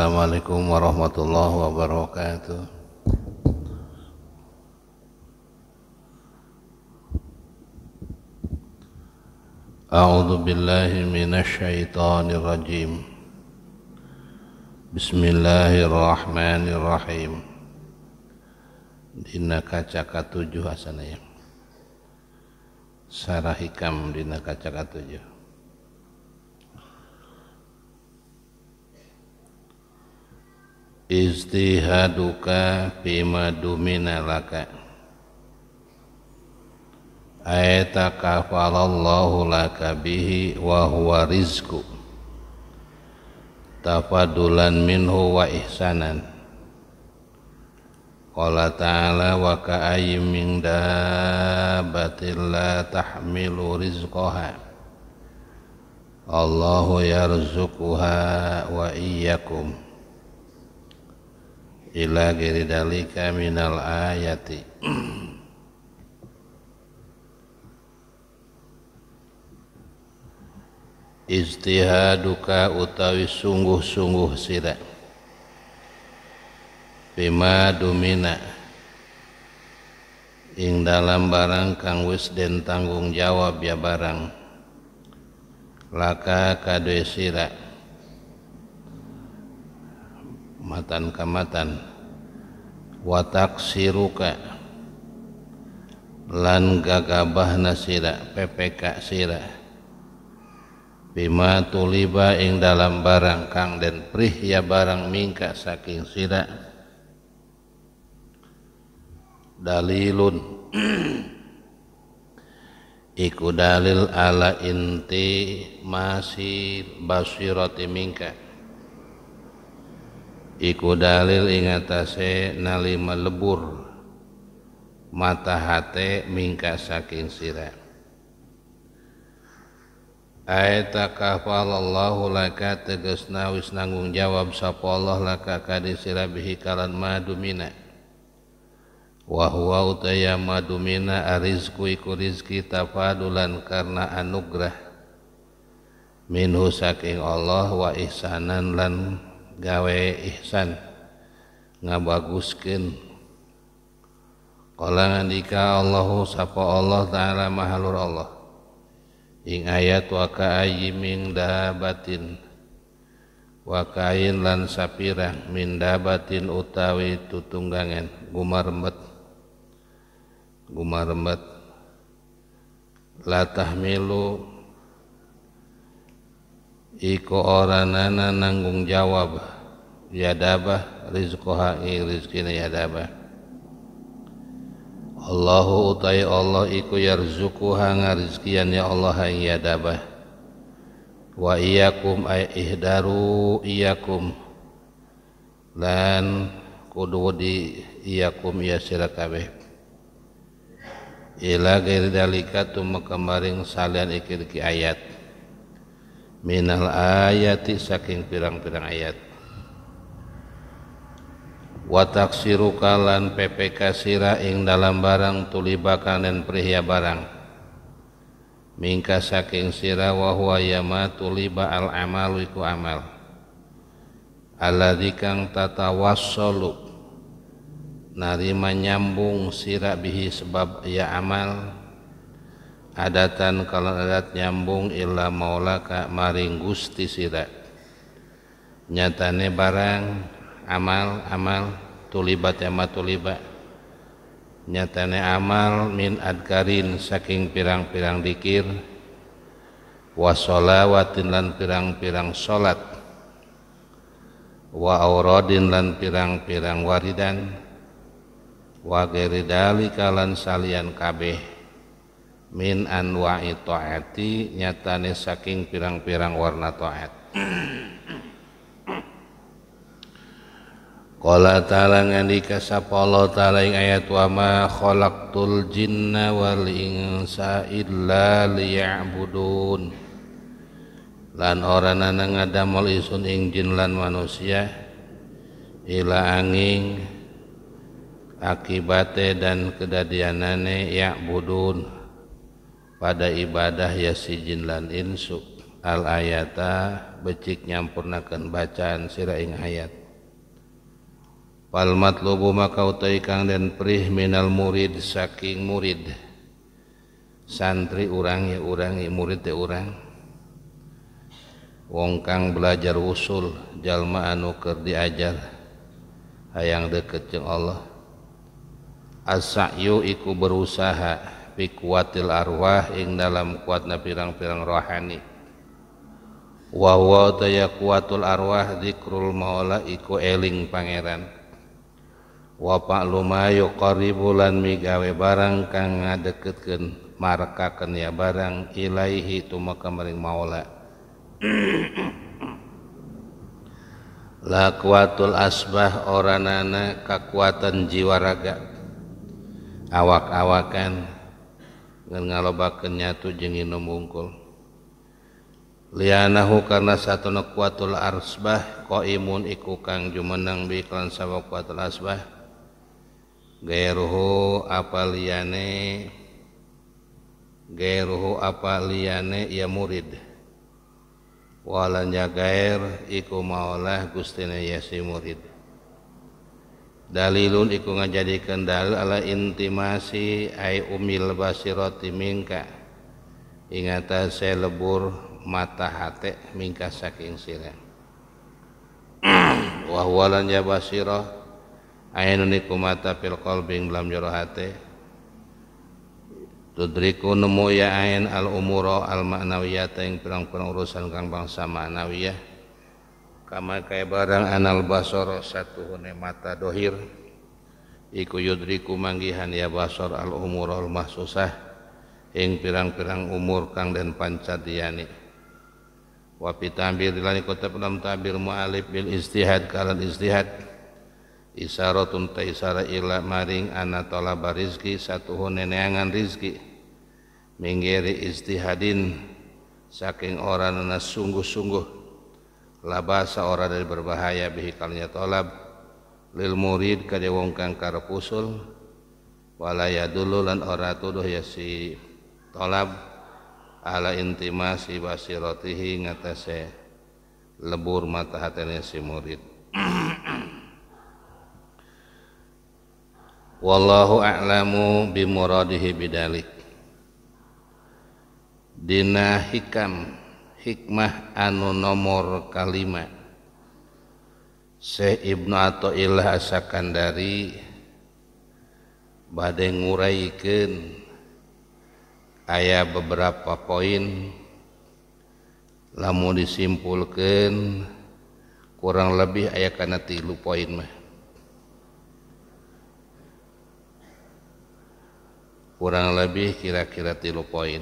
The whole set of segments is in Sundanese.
Assalamualaikum warahmatullahi wabarakatuh. A'udzu billahi minasy syaithanir rajim. Bismillahirrahmanirrahim. Dina kacaka tujuh asanaya. dina kacaka Istihaduka bima dumina laka Aita kafalallahu laka bihi wa huwa rizku Tafadulan minhu wa ihsanan Qala ta'ala wa ka'ayim min dabbatin la tahmilu rizqaha Allahu yarzukuha wa iyyakum ila giri dalika minal ayati istihaduka utawi sungguh-sungguh sira bima dumina ing dalam barang kang wis den tanggung jawab ya barang laka kadwe sirak matan kamatan wa taksiruka lan gagabah nasira PPK sira bima tuliba ing dalam barang kang dan prih ya barang mingka saking sira dalilun iku dalil ala inti masih basirati mingka dalil ingatse nalima lebur matahatimngka saking sira laka teges nais nanggung jawab sappol la ka ka dis sibihhi maduminawah madumina arikuikuriz kita padlan karena anugerah minu saking Allah waisanan lanmpu gawe ihsan ngabaguskeun qala nandika Allahu sapa Allah taala mahalur Allah ing ayat wa ka'ayyim dabatin wa kain lan sapira min dabatin utawi tutunggangan gumarembet gumarembet la tahmilu iku ora nana nanggung jawab yadabah rizqoha i rizkine yadabah Allahu utai Allah iku yarzuquha ngarizkian ya Allah ing yadabah wa iyakum ay ihdaru iyakum lan kudu di iyakum ya sira ila gairi dalika tumeka maring salian ki ayat minal ayati saking pirang-pirang ayat wa taksiru kalan PPK sira ing dalam barang tulibakan dan perihya barang mingka saking sira wa huwa yama tuliba al amal iku amal alladzi kang tatawassalu Nari menyambung sira bihi sebab ya amal adatan kalau adat nyambung illa maulaka maring gusti sira nyatane barang amal amal tulibat yama tuliba nyatane amal min adkarin saking pirang-pirang dikir wasolawatin lan pirang-pirang solat wa auradin lan pirang-pirang waridan wa geridali kalan salian kabeh min anwa'i ta'ati nyatane saking pirang-pirang warna ta'at Qala ta'ala ngandika sapa Allah ta'ala ing ayat wa ma khalaqtul jinna wal insa illa liya'budun lan ora nana ngadamel isun ing jin lan manusia ila angin akibate dan kedadianane ya budun pada ibadah ya sijin lan insu al ayata becik nyampurnakan bacaan sira ing ayat palmat lobo maka utai kang dan perih minal murid saking murid santri urang ya urang ya murid ya urang wong kang belajar usul jalma anu ker diajar hayang deket jeng Allah as-sa'yu iku berusaha fi kuatil arwah ing dalam kuatna pirang-pirang rohani wa huwa daya kuatul arwah zikrul maula iku eling pangeran wa ma'luma lumayu qaribulan migawe barang kang ngadeketkeun markakeun ya barang ilaihi tumeka maring maula la kuatul asbah oranana kekuatan jiwa raga awak-awakan ngalobakeun nyatu jeung inum wungkul lianahu karena satu kuatul arsbah qaimun iku kang jumeneng bi iklan sawa kuatul asbah gairuhu apa liyane gairuhu apa liyane ya murid Walanya gair iku maulah gustine ya si murid dalilun iku jadi dalil ala intimasi ai umil basirati mingka ingatan saya lebur mata hate mingka saking sira wa ya basiroh ainun iku mata fil qalbi dalam jero hate tudriku nemu ya ain al umuro al ma'nawiyata ing pirang-pirang urusan kang bangsa ma'nawiyah kama kaya barang anal basor satu hune mata dohir iku yudriku manggihan ya basor al umur al mahsusah ing pirang-pirang umur kang dan pancadiani wa fi ta'bir kota kutub lam ta'bir mu'alib bil istihad kalan istihad isaratun ta isara ila maring ana tola satu hune neangan rizki minggiri istihadin saking orang sungguh-sungguh Laba seorang dari berbahaya bihi kalinya tolab lil murid kada wong kang karepusul walaya dulu lan ora tuduh ya si tolab ala intimasi basiratihi ngatase lebur mata hatene si murid wallahu a'lamu bimuradihi bidalik dina hikam hikmah anu nomor sei Ibna ataulah asakan dari badenguraikan ayaah beberapa poin lamu disimpulkan kurang lebih aya karena tilu poin mah Hai kurang lebih kira-kira tilu poin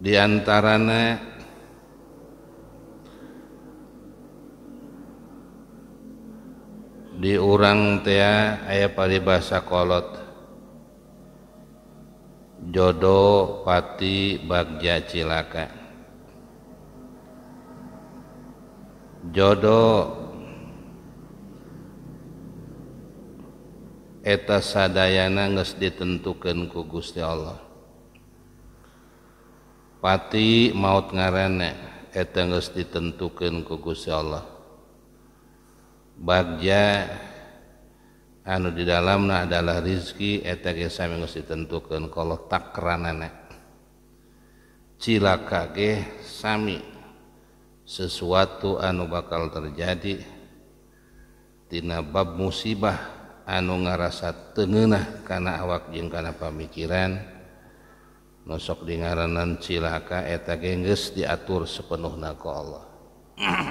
diantarana Hai diurang tia aya par bahasakolot jodoh Pat Bagjacilaka jodoh eta sadana nges ditentukan ku gustya Allah punya Pati maut ngarenek eten ditentukan kugus Allah anu di dalamlah adalah rizki et ditentukan kalau takranla kas sesuatu anu bakal terjaditinabab musibah anu ngaras tenennah karena awakjin karena pamikiran Nosok di ngaranancilaka eta gegges diatur sepenuh na.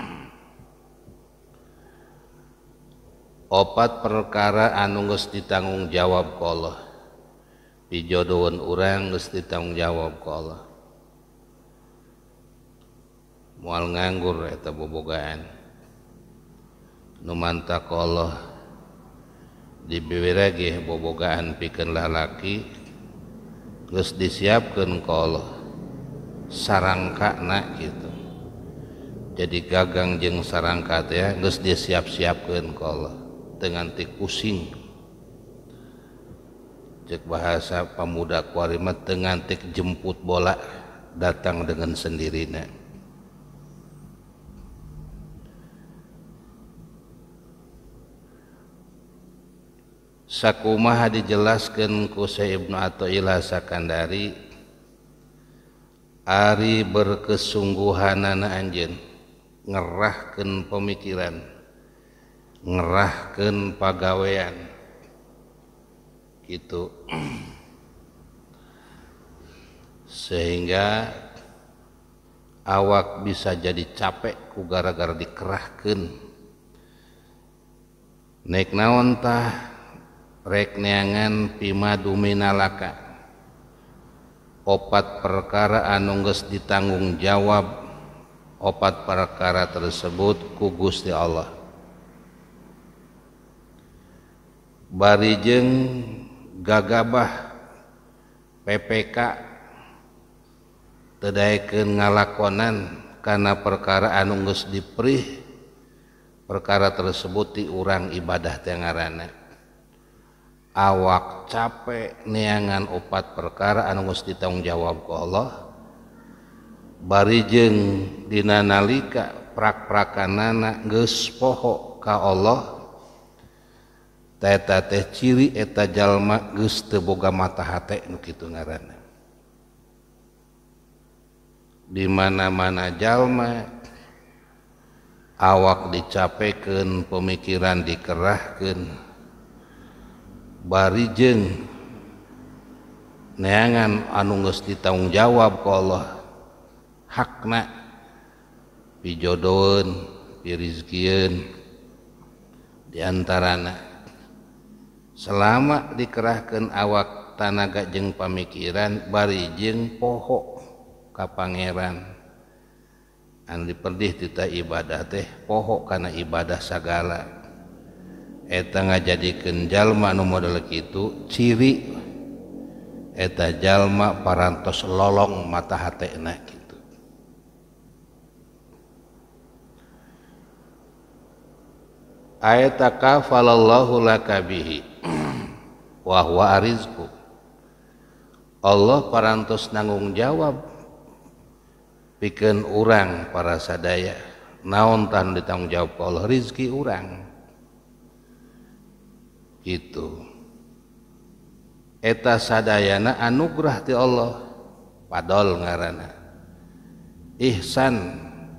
opat perkara anungguss ditanggung jawab q pijodoan us dianggung jawab q. mual nganggur eta bobogaan Numanta dibewi lagih bobogaan pikirlahlaki. terus disiapkan kalau nak gitu jadi gagang jeng sarangkat ya terus disiap-siapkan kalau dengan tikusing. cek bahasa pemuda kuarima dengan tik jemput bola datang dengan sendirinya Sakuma dijelaskankusa Ina atau ilakanari Ari berkesungguhan anakanj ngerahkan pemikiran ngerahkan pagaweian gitu sehingga awak bisa jadi capek ku gara-gara dikerahkan nek naontah perneangan pimaduminalaka Hai obat perkara anunggus ditanggung jawab obat perkara tersebut kugus di Allah Hai Barjeng gagabah PPKtedaiikan ngalakonan karena perkara anunggus dipriih perkara tersebut diurang ibadah Tegaraah awak capek niangan upat perkaraanngusti tagung jawab ke Allah barijedina nalika prakkan pohok ka Allah teh ciri etajallmaga dimana-mana jalma awak dicapeken pemikiran dikerahken Barjeng neangan anungus di tagung jawab kalau hakna pijodoun piriz diantaranalama dikerahkan awak tanaga jeng pamikiran barijeng pohok kap Pangeran And diperih kita ibadah teh pohok karena ibadah sagala. jadikenjal cirietajallma paras lolong matahatiak Allah parantos nanggung jawab pi urang para sadaya naontan di tagung jawab oleh rizzki urang Hai eta sadana anugerahti Allah padol ngaranana Iihsan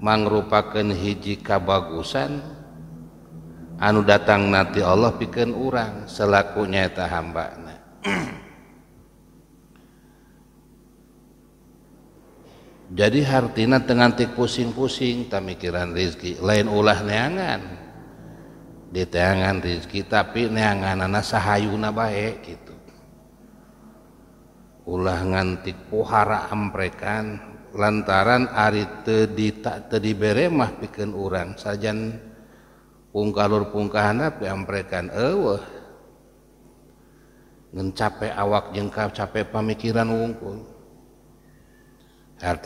mangruakakan hiji kabagusan anu datang nantiti Allah piken urang selakunyaeta hambana Hai jadi hartina Tentik pusing-pusing tak mikiran rizki lain ulah neangan dan nti ulah ngantik puhara rekan lantaran ariremah pi orang saja pukalur pungkahanrekanngencapai awak jengka capek pamikirangkun hat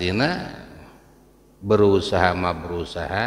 berusaha berusaha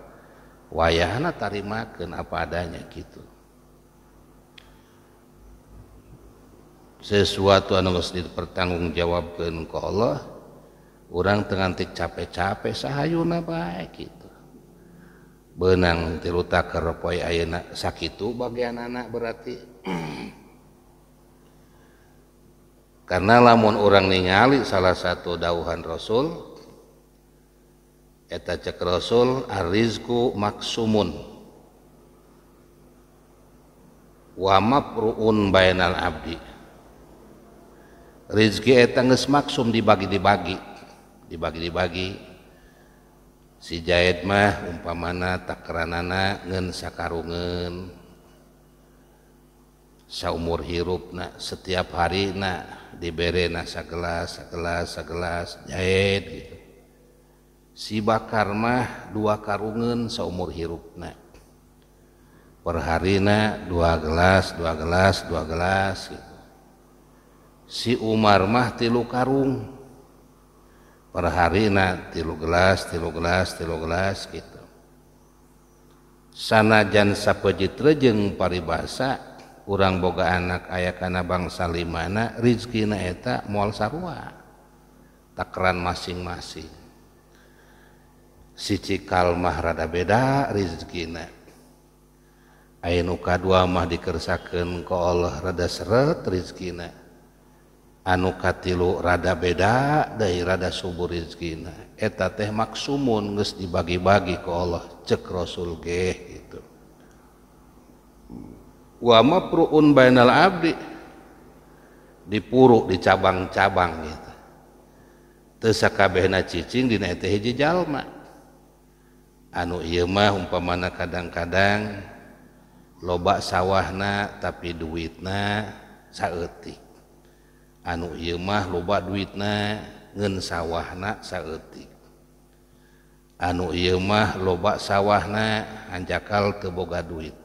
ta apa adanya gitu sesuatu an pertanggung jawabkan q orangtengahtik capek-capek sahuna baik gitu benang diruta ke poi aak sakit bagian anak berarti Hai karena lamun- orang ningali salah satu dahuhan rasullah cerosul aku maksumunmaunal Abdi Rizkis maksum dibagi- dibagi dibagi- dibagi sijahid mah umpamana takran naana ngensa karungan Haiya ummur hirup na setiap hari na diberre nasa gelas sa gelas sa gelasjahit itu Si bakarmah dua karungan seumur hirukna Perharina dua gelas dua gelas dua gelas gitu Si Umar mah tilu karung perharina tilu gelas tilu gelas tilu gelas gitu sanajansa pejitra jeung pari basa uang boga anak ayakana bangsaimana Rizkineta mualua takran masing-masing ci kalmah rada-beda Rizkinuka dua mah dikersakan kerada Rizkin anuka tilu rada-beda dari rada subuh Rikin eta teh maksumunnges dibagi-bagi ke cekulh ituun dipuruk di cabang-cabang gitu terkabnacingjal Anu yemah umpamana kadang-kadang lobak sawah na tapi duit na saetik anu yemah lobak duit na en sawahnaetik anu iyemah lobak sawah na anjakal teboga duit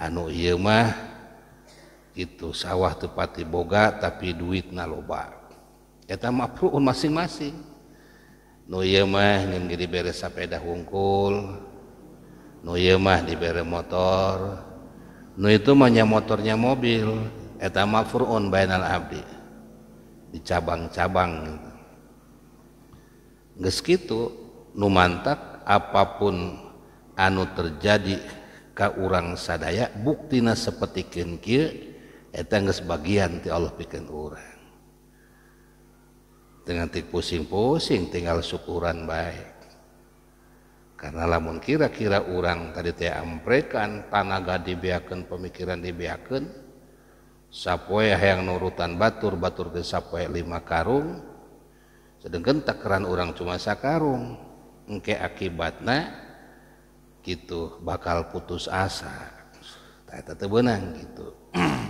anu yemah itu sawah tepati boga tapi duit na lobaammakfru masing-masing? mah diberre motor itu motornya mobilun di cabang-cabang itu nu manap apapun anu terjadi ke orangrang sadaya buktinya seperting etbagian di Allah pikir orang dengan tip pusing-pusing tinggal syukuran baik Hai karena namun kira-kira orang tadi amprekan tanaga dibiaken pemikiran dibiaken sappoah yang nurutan batur batur ke sappoy lima karung sedanggen takran orangrang cumaasa karung enke akibatnya gitu bakal putus asatete terbenang gitu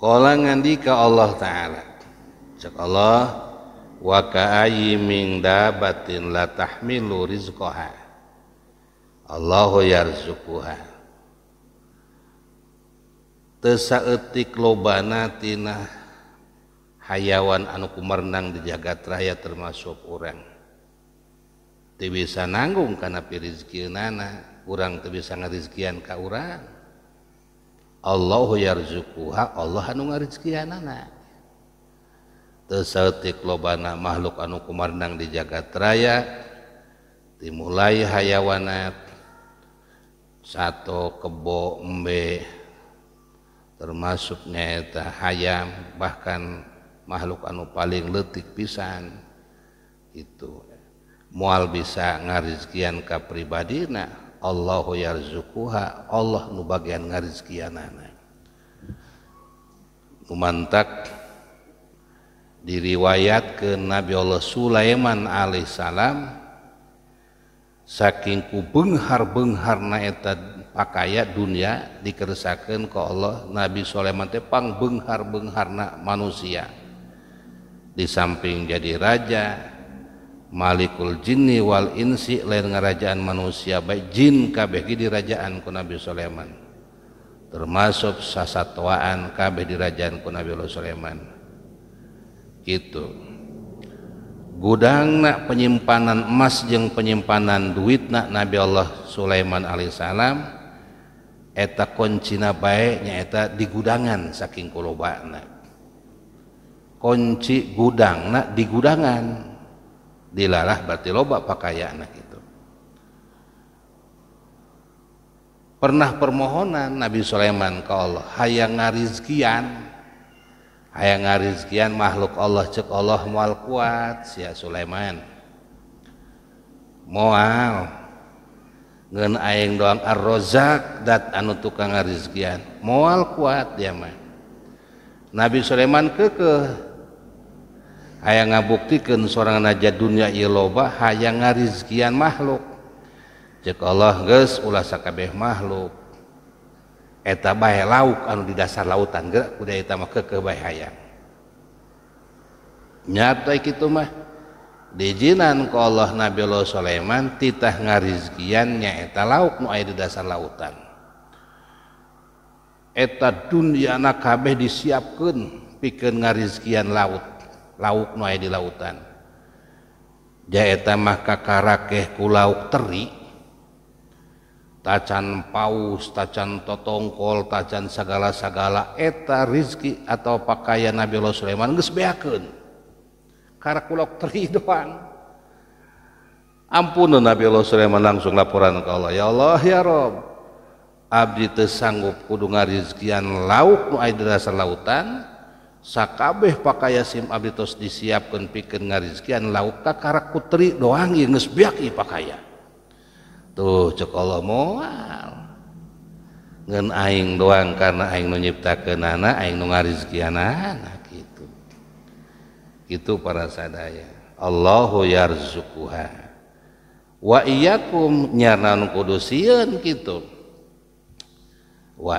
ko ngaka Allah ta'ala wada batintah Allahyaretikbantina hayawan anu kumerrenang di jagatrayaat termasuk orang te bisa nanggung karena pirizki nanah kurang te bisa ngerizkian ke Allahuyarukuha Allah anu ngarizki na tertik lobana makhluk anu kumandang di Jagatraya dimulai hayawanat satu kebombe termasuknyaayam bahkan makhluk anu paling lettik pisan itu mual bisa ngarizkian kapribadi Allah ha Allah nubarizan memantak diriwayat ke Nabi Allah Sulaiman Alaihissalam Hai sakingkubengharbengharna eteta pakaia dunia dikersakan ke Allah Nabi Sulaman Tepang Bengharbengharna manusia di samping jadi raja yang Malikul jinni wal insi lain ngerajaan manusia baik jin kabeh di rajaan ku Nabi Sulaiman termasuk sasatwaan kabeh di rajaan ku Nabi Sulaiman itu gudang nak penyimpanan emas jeng penyimpanan duit nak Nabi Allah Sulaiman alaihissalam eta koncina baiknya eta di gudangan saking nak kunci gudang nak di gudangan dilalah berarti loba pakaian itu pernah permohonan Nabi Sulaiman ke Allah hayang ngarizkian hayang ngarizkian makhluk Allah cek Allah mual kuat ya Sulaiman mual ngen aing doang arrozak dat anu tukang ngarizkian mual kuat dia mah Nabi Sulaiman kekeh ngabuktikan seorang naja dunia iloba aya ngarizkian makhluk asakabeh makhluk lauk kalau di dasar lautan nggak udah ke nyata itu mah dijinnan nabil Solaman titah ngarizkiannya lauk mau di dasar lautan anakkabeh disiapkan pikir ngarizkian lautan di lautan teri ta paus tachan totongkol tacan sagala-sagala eta rizzki atau pakaian Nabi Sulaiman gesbe ampun Nabi Sulaman langsung laporan ya Allah ya Abdi sanggup kuungan Rikian lauk nuai di dasar lautan sakabeh pakaia sim abitos disiapkan pikir ngarizkian laut tak putri doangs pakaia tuh ngening doang karenaing menyiptaakan nanaing ngarizki na gitu itu para sadaya Allahuyarha wa nyanan kudu wa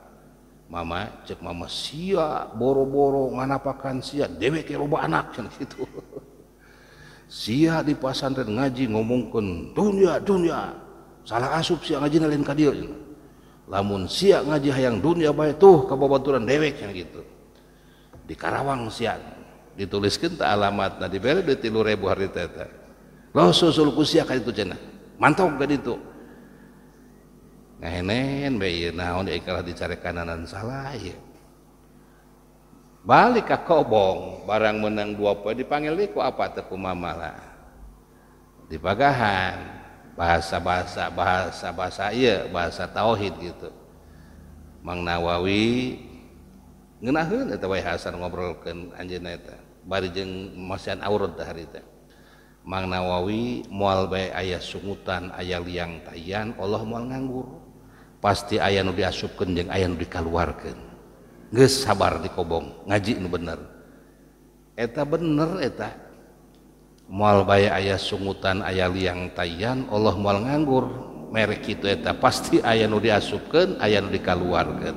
mama cek mama sia boro-boro nganapakan sia dewe ke loba anak kan gitu sia di pasantren ngaji ngomongkan dunia dunia salah asup sia ngaji nalin kadir. lamun sia ngaji hayang dunia bae tuh kababaturan dewek kan gitu di Karawang sia dituliskan tak alamat nah dibere duit ribu hari teh lo susul ku sia itu cenah mantap ka itu an balik ka kobong barang menang gua apa dipanggilku apa te mamalah di baghan bahasa-bahasa bahasa-bahasa bahasa tauhid gitu mangnawawingen ngobrolkan mangnawawi mualba ayahsutan ayaal yang tayan Allah mau nganggur pasti ayaah udah asken yang ayam dikalluarkan ge sabar di kobong ngaji ini benereta bener eteta maal bay ayaah sumutan ayaal yang tayan Allah maual nganggur merek itu eteta pasti ayaah udah dia asuken ayaah dikalluarkan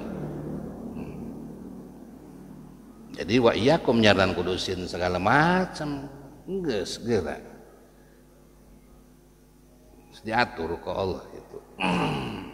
Hai jadiwakia kau menyaran kudusin segala macamgera Hai diatur ke Allah itu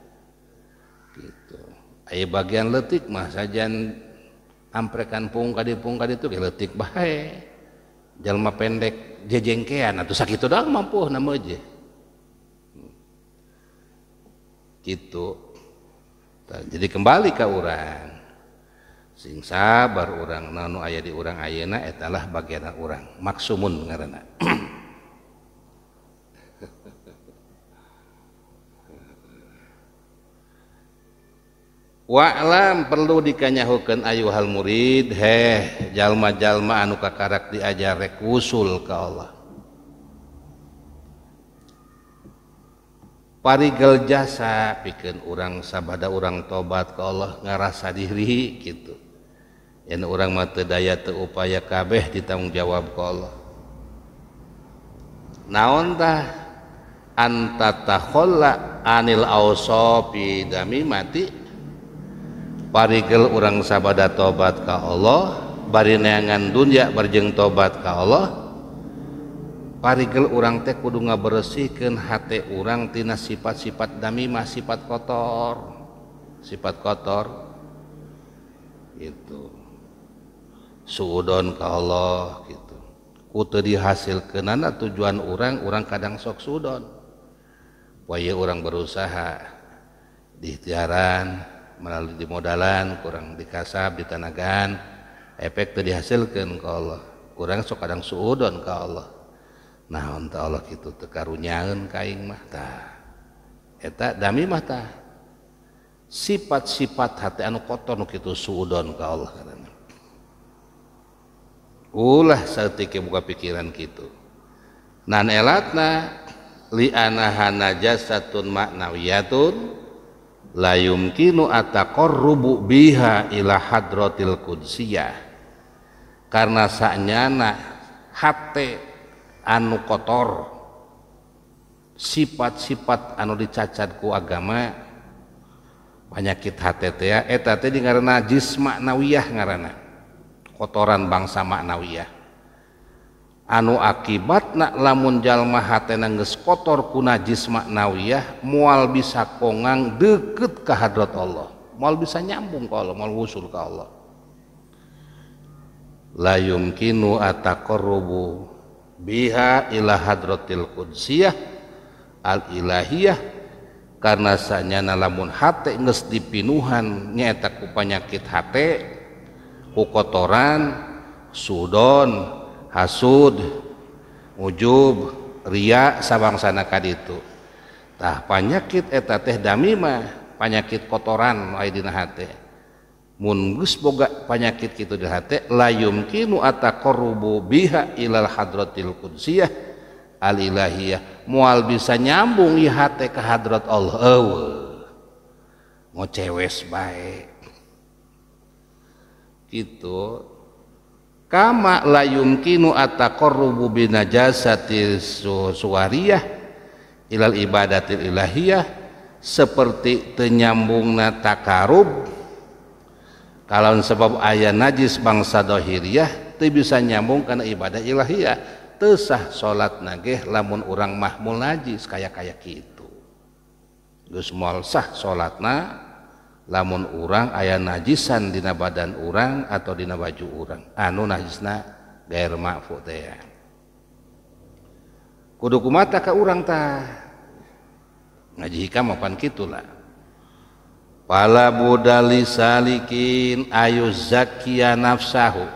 gitu ayo bagian letik mah saja amprekan pungkadi pungkadi pung kadi itu letik baik jalma pendek jejengkean atau sakit doang mampu nama aja gitu jadi kembali ke orang sing sabar orang nanu ayah di orang ayana etalah bagian orang maksumun karena walam perlu dikanyahukan ayuhal murid heh jalma-jalma anu kakarak diajar rek usul ke Allah parigel jasa bikin orang sabada orang tobat ke Allah ngerasa diri gitu yang orang mata daya upaya kabeh ditanggung jawab ke Allah naon tah anta takholla anil ausopi dami mati kel urang sababa tobat ka Allah bariangan dunja berjeng tobat ka Allahkel urang tek kudu bersihken H orangrang tina sifat-sifat damimah sifat kotor sifat kotor itu sudon ka Allah gitu ku dihasilken tujuan orangrang- orangrang kadang sok sudon orang berusaha ditiaran melalui dimodalan kurang di kasab dianagan efek itu dihasilkan kalau Allah kurang suk kadang suun ka Allah nata Allah itu tekaru nyaun kaing mahta dami mata sifat-sifat hatian kotor gitu su ka Allah karenalah buka pikiran kitana li satuun makna wiyaun la yumkinu ataqarrubu biha ila hadratil qudsiyah karena saknyana hate anu kotor sifat-sifat anu dicacat ku agama penyakit hate teh ya eta teh ngaranna najis maknawiyah ngaranna kotoran bangsa maknawiyah anu akibatnak lamun jalmahate nagges kotor kuna jsmak nawiyah mual bisa kongang deket kaharat Allah maal bisa nyambung kalau Allah wusul ka Allah lay kinu biha rosyah alilahah karenasanya na lamun hat s di pinuhan nyaeta ku panyakit hat kukotoran sudon, hasud mujud ria sabang sana ka itutah panyakit eta teh damiima panyakit kotorandinahati mugus boga panyakit itu hati lay kitabo biha il hadah alilahah mual bisa nyambungihati ke hadrat Allah ngo cewes baik Hai itu kama la yumkinu ataqarrubu binajasati suwariyah ilal ibadatil ilahiyah seperti tenyambungna takarub kalau sebab ayah najis bangsa dohiriyah itu bisa nyambung karena ibadah ilahiyah tesah solat nageh lamun orang mahmul najis kayak kayak gitu Gus sah salatna lamun urang aya najisan dina badan urang atau dina baju urang anu nahisna Derma kuduku mata ke urang ngaji kamuan gitulah palabudali Salin Ayu za nafsahu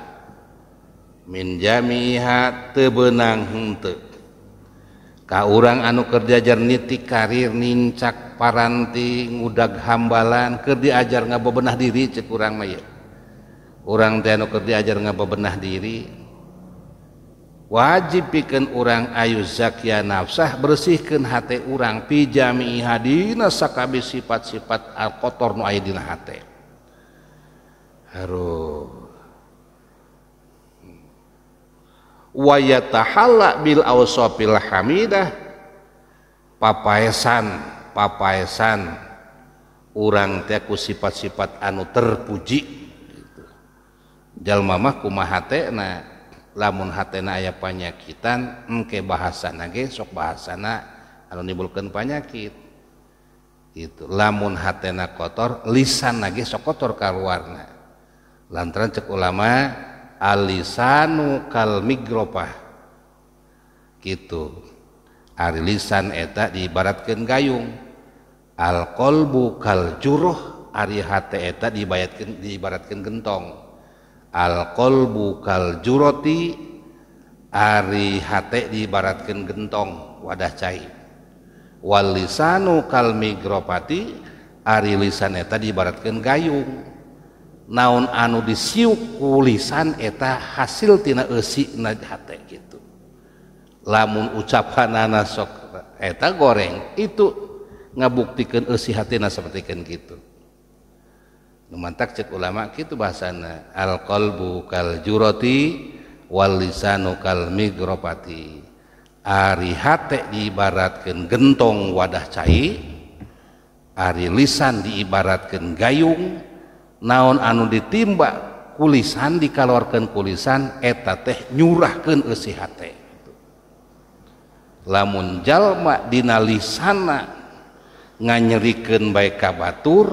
minjamihati tebenang hungte urang anu kerja ajar niti karir nicak paranti mudahdag habalan keur diajar nga bebennah diri cekkurang may orang danu kerja ajar nga bebennah diri wajib piken u ayuzakya nafsah bersihken hati urang pijami hadi na ka sifat-sifat alkotordina ha Way tahala Bildah papaesan papaesan urang tiku sifat-sifat anu terpuji itu Jalmamahkumana lamun hatena aya panyakitan eke bahasa na sok bahasa na nibulkan panyakit itu lamun hatena kotor lisan na sok kotor karwarna lantren cek ulama. alisanu kal migropah gitu ari lisan eta diibaratkan gayung al kolbu kal juruh ari hati eta diibaratkan diibaratkan gentong al kolbu kal juroti ari di diibaratkan gentong wadah cai wal kal migropati ari lisan eta diibaratkan gayung naun anu dis siukulilissan eta hasiltina lamun ucaphanaana eta goreng itu ngabuktikan ihati seperti kan gitu memantak cek ulama gitu bahasa alolbukkal juroti Walkalgropati ari dibaratkan gentong wadah cair ari lisan diibaratkan gayung, naon anu ditimbakkullisan dikalluarkan tulisan eta teh nyura kei lamunjalmakdinalisana nganyeriken baik kaabatur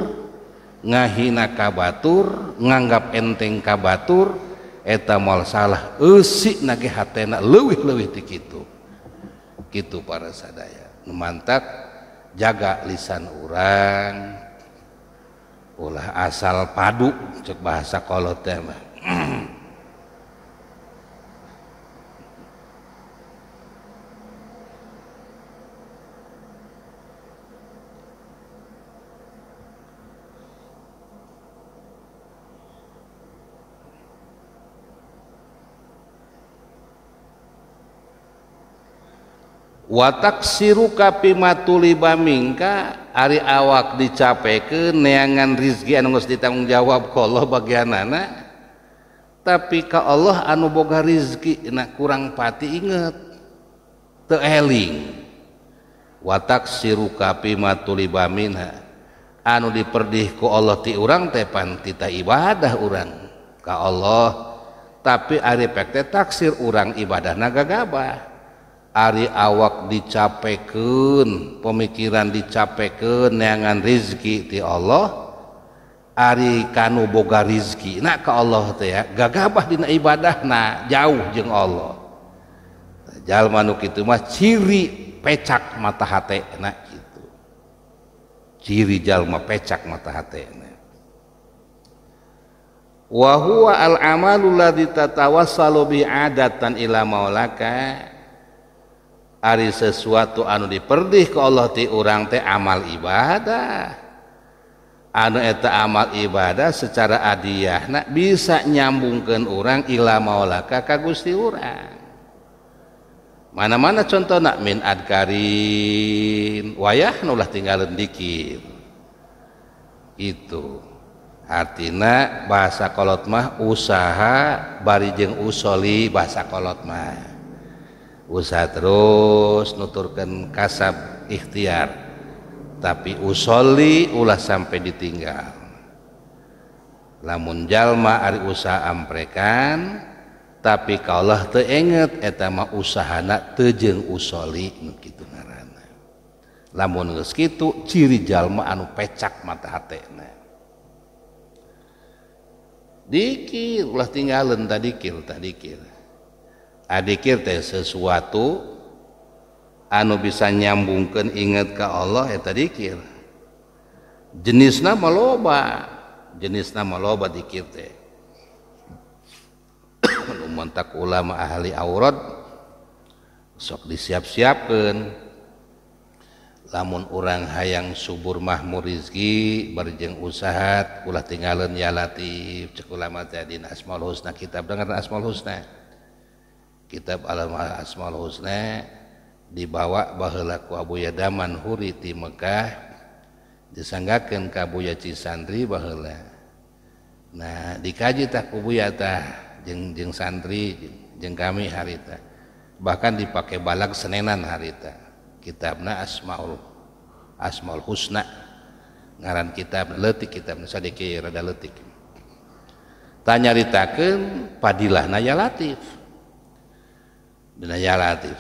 ngahin nakabatur nganggap enteng katur eta mal salah esik na hatak lewih-lewihtikitu begitu para sadayangemantak jaga lisan urang ulah asal padu cek bahasa kolot mah watakirukapi matuli bamin ka Ari awak dicapai ke neangan rizki anus ditanggung jawab q bagian tapi ka Allah anu boga rizki enak kurang pati ingat te elling watakiruka matuli bamina anu diperdihku Allah ti urang tepan kita ibadah orangrang Ka Allah tapi ari pekte taksir urang ibadah naga-gaba. Ari awak dicapekken pemikiran dicapekken neangan rizki di Allah Ari kanubogarizki Allah ga ibadah na jauh Allahjalmah ciri pecak matahati enak itu ciri-jallma pecak matahatiakalah ditatatawa adatan sesuatu anu diperdih ke Allah ti orangrangt amal ibadah anu eta amal ibadah secara adiah Na bisa nyambungkan orang Ilamalah kakagu si orangrang mana-mana contoh namin adkari wayah nulah tinggal dikir itu hatina bahasakolotmah usaha barijeng usoli bahasakolotmahha usaha terus nuturkan kasab ikhtiar tapi usoli ulah sampai ditinggal lamun jalma Ari usaha arekan tapi kalau teenget etama usaha tejeng usoliana la gitu ciri jalma anu pecak mata dikilah tinggalan tadikil tadikira dikir teh sesuatu anu bisa nyambungkan ingat ke Allahdzikir jenis nama loba jenis nama loba dikirtak ulama ahli aurat sok di siap-siapkan lamun orang hayang subur Mahmu Rizki berjeng usaha ulah tinggalan yalatiflama di asmal Huna kitab dengan asma Husnah Kib alama asmal Husna dibawa bahku Abuyadamanhuriti Mekkah disanggaken kabuyacisantri Ba nah di kajjitah kubuyata jejeng santri jeng kami harita bahkan dipakai balak senenan harita kitab nah asma asmal Husna ngaran kita berletik kitab bisa dikirirada detik taknyaritakan padilah Nayatif untuk nyarati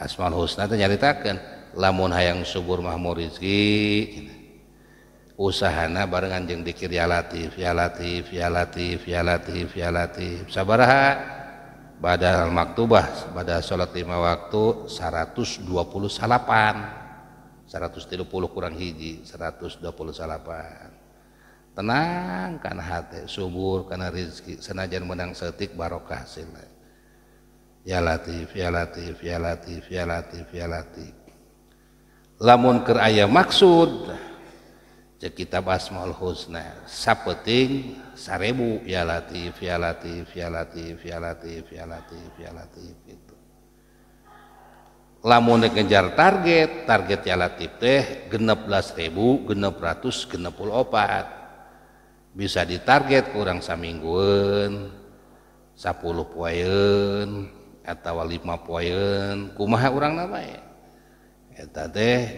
asmal husna teh nyaritakeun lamun hayang subur mahmur rizki usahana barengan jeung dikir ya latif ya latif ya latif ya latif ya latif sabaraha badal maktubah pada sholat lima waktu 120 salapan 130 kurang hiji 120 salapan tenang karena hati subur karena rizki senajan menang setik barokah sila Ya Latif, Ya Latif, Ya Latif, Ya Latif, Ya Latif. Lamun ker ayah maksud cek kitab Asmaul Husna sapeting sarebu Ya Latif, Ya Latif, Ya Latif, Ya Latif, Ya Latif, Ya Latif gitu. Lamun ngejar target, target Ya Latif teh 16.000, opat. Bisa ditarget kurang samingguan, sepuluh poin, lima poin kumaha ulama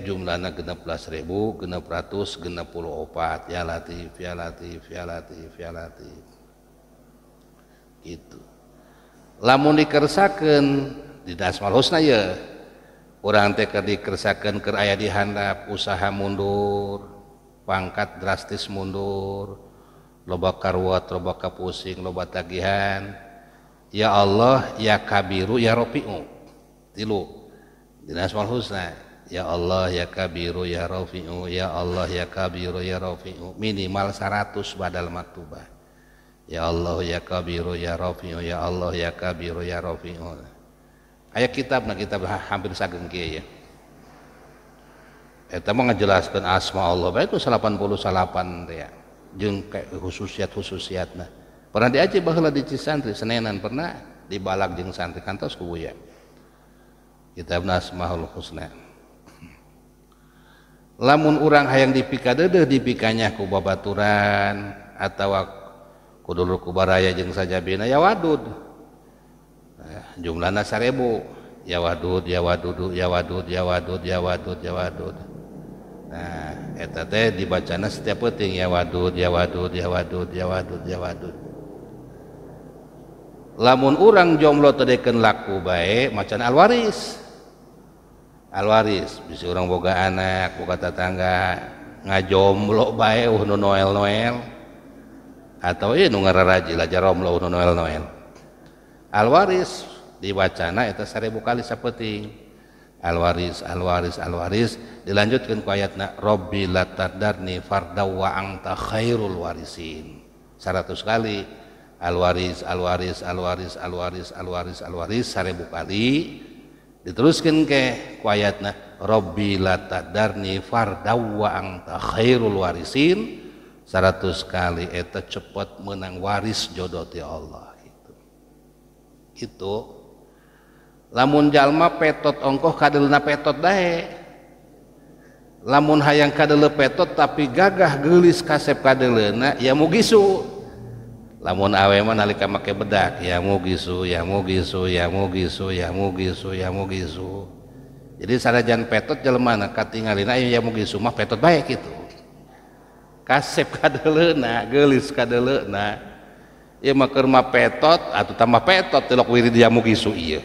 jumlah 16600604 lamun dikersaen di dasma Hunaya orangker dikersakan keraya di handap usaha mundur pangkat drastis mundur lobakarwaat lobaka pusing lobat tagihan, ya Allah ya kabiru ya rafi'u tilu dina asmaul husna ya Allah ya kabiru ya rafi'u ya Allah ya kabiru ya rafi'u minimal 100 badal maktubah ya Allah ya kabiru ya rafi'u ya Allah ya kabiru ya rafi'u Ayat kitab nah kitab hampir sageng kieu ya kita mau ngejelaskan asma Allah Baik itu 88 salapan, ya kayak khususiat nah pernah di Aceh bahwa di Cisantri Senenan pernah di Balak jeng santri kantos kubuya kitabna asmahul husna lamun urang hayang dipika dedeh dipikanya ku babaturan atau kudulur kubaraya jeng saja bina ya wadud eh, jumlahnya seribu ya wadud ya wadudu ya wadud ya wadud ya wadud ya wadud nah eta teh dibacana setiap peting ya wadud ya wadud ya wadud ya wadud, ya wadud lamun orang jomblo terdeken laku baik macan alwaris alwaris bisa orang boga anak boga tetangga ngajomblo baik uh nu noel noel atau ini nu ngararaji lah jaromlo uh nu noel noel alwaris diwacana itu seribu kali sepeting alwaris alwaris alwaris dilanjutkan ku ayatna robbi latadarni fardaw wa khairul warisin seratus kali Alwaris, Alwaris, Alwaris, Alwaris, Alwaris, Alwaris, seribu kali diteruskan ke kuayatna Robbi latadarni far dawa ang khairul warisin seratus kali eta cepot menang waris jodoh ti Allah itu itu lamun jalma petot ongkoh kadelna petot dae lamun hayang kadele petot tapi gagah gelis kasep kadelena ya mugisu lamun awe mah nalika make bedak ya mugisu ya mugisu ya mugisu ya mugisu ya mugisu jadi jangan petot jelema katingalina ya mugisu mah petot baik gitu kasep kadeleuna gelis kadeleuna ieu mah mah petot atau tambah petot tilok wirid ya mugisu iya.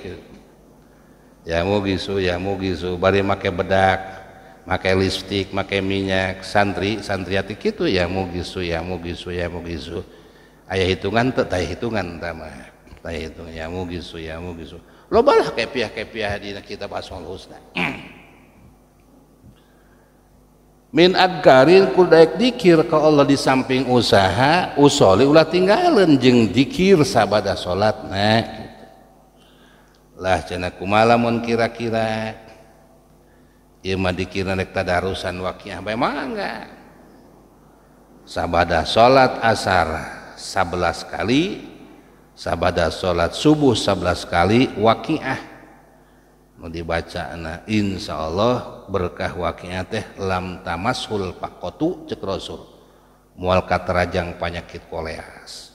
ya mugisu ya mugisu bari make bedak make lipstik make minyak santri santriati gitu. kitu ya mugisu ya mugisu ya mugisu, ya, mugisu ayah hitungan tak tayah hitungan tama tayah hitung ya mugisu ya mugisu lo balah kepiah kepiah di kitab asmaul husna min adkarin kudaik dikir ke Allah di samping usaha usoli ulah tinggalan jeng dikir sabada sholat nah gitu. lah cina kumalamun kira-kira Iya mah dikira rek tadarusan waqiah bae mah enggak sabada salat asar 11 kali sahabatdah salat subuh 11 kaliwakah mau dibaca Insya Allah berkah wakinya teh lam tamas huul Paktuul mualkatjang panyakit koleaas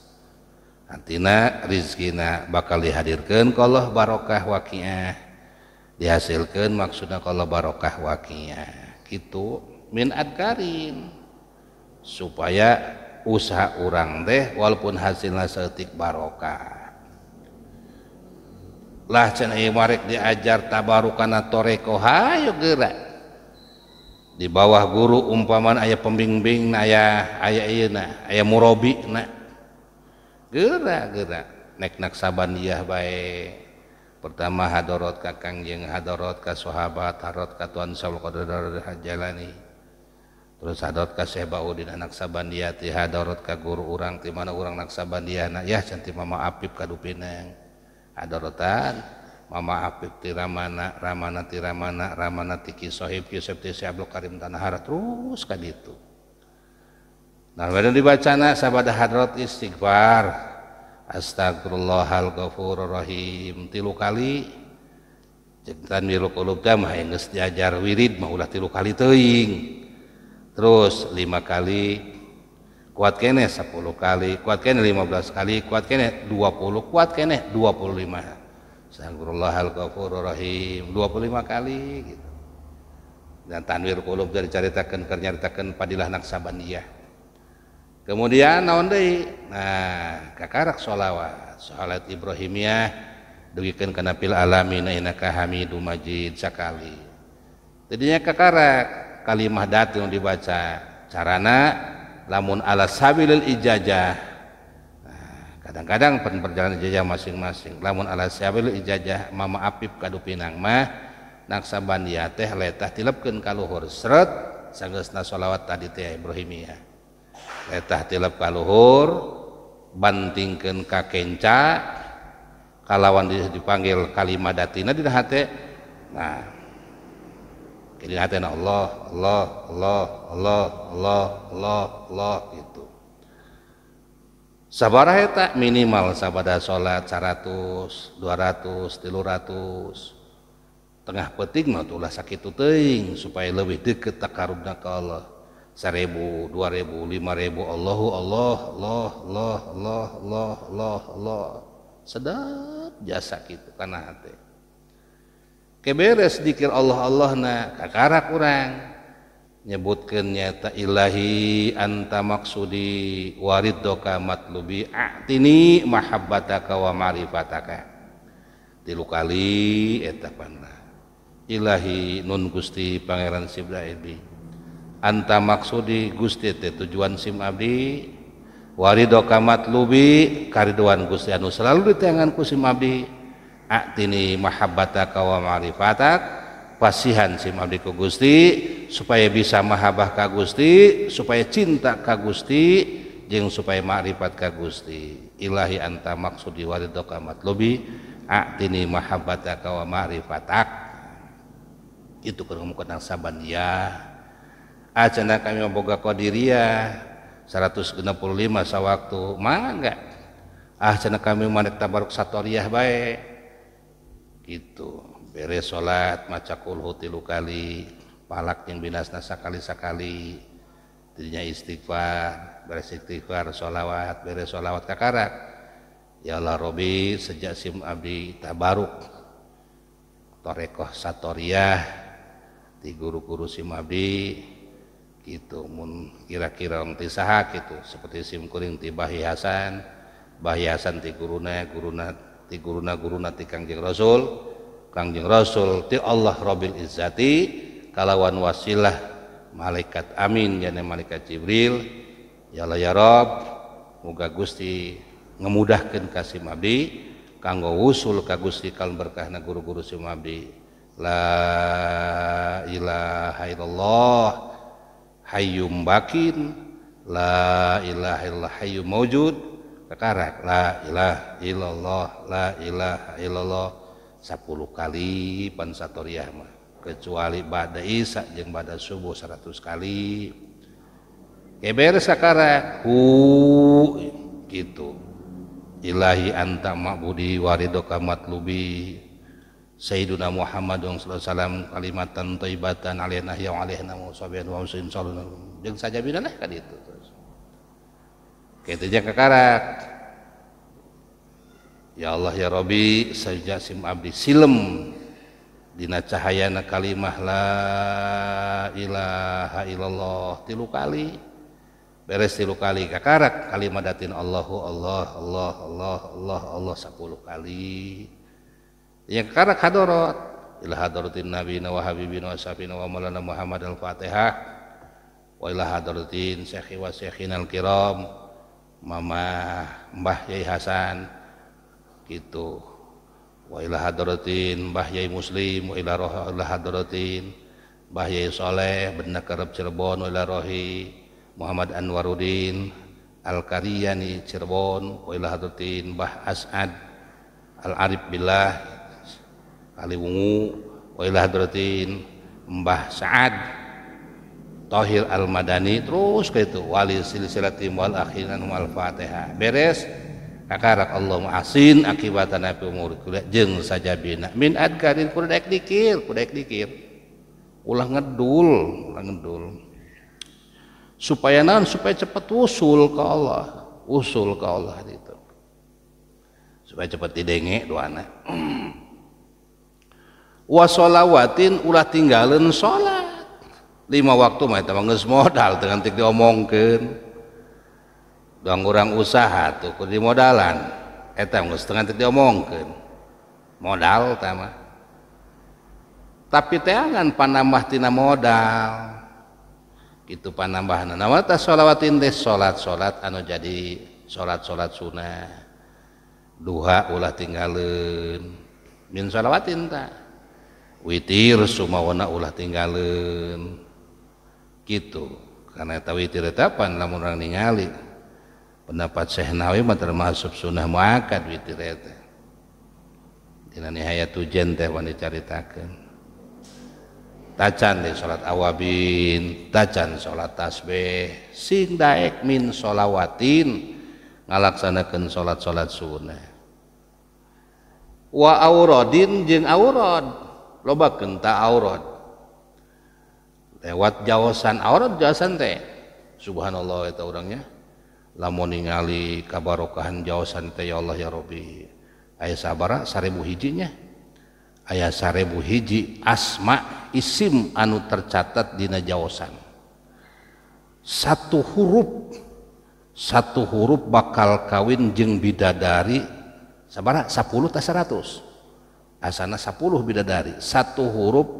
Antina Rizgina bakal hadirkan kalau barokah wakinya dihasilkan maksudnya kalau barokah wakinya gitu minadgarin supaya kita us urang deh walaupun hasillah setik barokalah dijar tabarukanko di bawah guru umpaman ayah pembimbing na ya aya aya murobi gera-gera neknaksabaniya pertama hadorot kakang hadtbatanjalani kas seba na hadt ka guru urang mana urang nasaaba anak ya canti Mabib kadupinang hadrotan Mamana ramanamana ramana tiib tan terus kan itu dibacana sahabatrot istighbar astagrullahrohim tilu kali cijar wirid maulah tilu kali teing terus lima kali kuat kene 10 kali kuat kene 15 kali kuat kene 20 kuat kene 25 Astagfirullahal ghafurur rahim 25 kali gitu dan tanwir kulub dari caritakeun keur ken padilah naksabaniyah. kemudian naon deui nah kakarak sholawat sholat ibrahimiyah dugikeun kana pil alamin innaka hamidum majid sakali tadinya kakarak kalimahda yang dibaca carana namun alasabil ijajah kadang-kadang pen perjalanan ijajah masing-masing namun alasabil ijajah Mama Abib kadupinangmah nangsa bandia teh letah tilebken kalluhurt se nasholawat tadi Ibrahimiya letahleb kalluhur bantingkan kaca kalawan dipanggil kalimattina tidak hati nah kelihatan Allah, Allah, Allah, Allah, Allah, Allah, Allah gitu. Sabaraha eta minimal sabada sholat 100, 200, 300. Tengah peting mah ulah sakit teuing supaya lebih deket takarubna ke Allah. 1000, 2000, 5000 Allahu Allah, Allah, Allah, Allah, Allah, Allah, Allah. Sedap jasa kita karena hati keberes dikir Allah Allah na kakarak orang nyebutkan nyata ilahi anta maksudi warid wariddoka matlubi a'tini mahabbataka wa ma'rifataka tilu kali eta panna ilahi nun gusti pangeran sibda abdi anta maksudi gusti teh tujuan sim abdi waridoka matlubi kariduan gusti anu selalu di tanganku sim abdi atini mahabbataka wa ma'rifatak pasihan si mabdi ku Gusti supaya bisa mahabbah ka Gusti supaya cinta ka Gusti jeng supaya ma'rifat ka Gusti ilahi anta maksudi waridaka matlubi atini mahabbataka wa ma'rifatak itu kurang kenang saban ya acana kami memboga kodiria 165 sawaktu enggak ah cina kami manek tabaruk satoriah baik gitu beres sholat maca kulhu tilu kali palak yang binasna sakali sekali tidinya istighfar beres istighfar sholawat beres sholawat kakarak ya Allah Robi sejak sim abdi tabaruk torekoh satoriah di guru-guru sim abdi gitu mun kira-kira orang tisaha gitu seperti sim kuring tiba hiasan bahiasan ti guruna guruna ti guruna-guruna ti Kangjeng Rasul Kangjeng Rasul ti Allah Rabbil Izzati kalawan wasilah malaikat amin yani malaikat Jibril ya la ya Rob muga Gusti ngemudahkan kasih abdi kanggo wusul ka Gusti kal berkahna guru-guru sim abdi la ilaha illallah hayyum bakin la ilaha illallah hayyum maujud kara Lailah illallah lailahallah 10 kali pansatorhmah kecuali badda Isa jeung ibadah subuh 100 kali sekarang gitu Ilahi anantamak Budi warho Lubi Sayuna Muhammad dong salam Kalimtan thoibatan sajada kan itu Intinya kekarak. Ya Allah ya Robi, saya sim abdi silem dina cahayana kalimah la ilaha illallah tilu kali beres tilu kali kakarak kalimat datin Allahu Allah Allah Allah Allah Allah sepuluh kali yang kakarak hadorot ila hadoratin nabi wa habibina wa safina wa maulana Muhammad al-Fatihah wa ila hadoratin syekhi wa syekhina al-kiram mama Mbah Yai Hasan gitu wa ila hadratin Mbah Yai Muslim wa ila rohil hadratin Mbah Yai Soleh benak kerep Cirebon wa ila rohi Muhammad Anwaruddin Al-Karyani Cirebon wa ila hadratin Mbah As'ad Al-Arif Billah Ali Wungu wa ila hadratin Mbah Sa'ad Tohir Al-Madani terus ke itu wali silsilah wal akhiran wal fatihah beres akarak Allah asin akibat nabi umur kuda jeng saja bina min adkarin ek dikir ek dikir ulah ngedul ulah ngedul supaya naon supaya cepat usul ke Allah usul ke Allah itu supaya cepat didenge doa anak. Wasolawatin, ulah tinggalin sholat waktu modal dengan ti doang-gurang usaha tuh dimodlan modal Hai tapi teangan pannambahtina modal itu panmbahanwa salalawat in salat- salat an jadi salat-sot sunnah duaha ulah tinggalin minsholawatta Wi ulah tinggal itu karena tahuwiritapan larang ningali pendapat Syekhnawimah termasuk sunnah makawankan ta salat awa bin ta salat tasdamin salalawatn ngalaksanakan salat-sot sunnah wadin lobataurodin lewat jawwasan orang jawasan teh Subhanallah udangnya la ningali kabarokahan jawasan Allah ya aya saaba sarebu hijinya ayaah sarebu hiji asma isim anu tercatat dina jawwasan satu huruf satu huruf bakal kawin jeung bidadari sabar 10 100 asana 10 bidadari satu huruf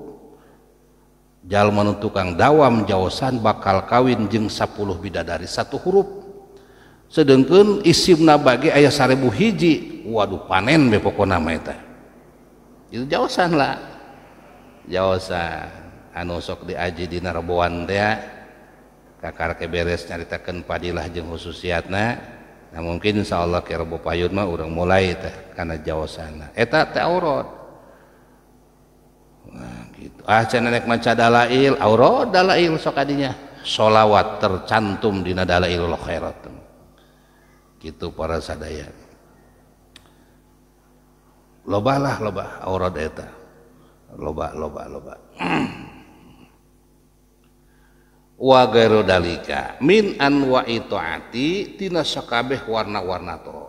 menutukan dawam jawsan bakal kawin jeung 10 bidadari satu huruf sedengke isibna bagi ayah sarebu hiji waduh panen bepokok namalah jawasan anusok diji diboanda kakar ke bees nyaritakan padilah jeng us sina Nah mungkinya Allahbu payurma udah mulai teh karena jawasan eta teoriuro gitu. ah cina nek maca dalail auro dalail sok adinya solawat tercantum dina dalailul khairat gitu para sadaya lobalah loba auro eta loba loba loba wa dalika min anwa'i taati tina sakabeh warna-warna Torah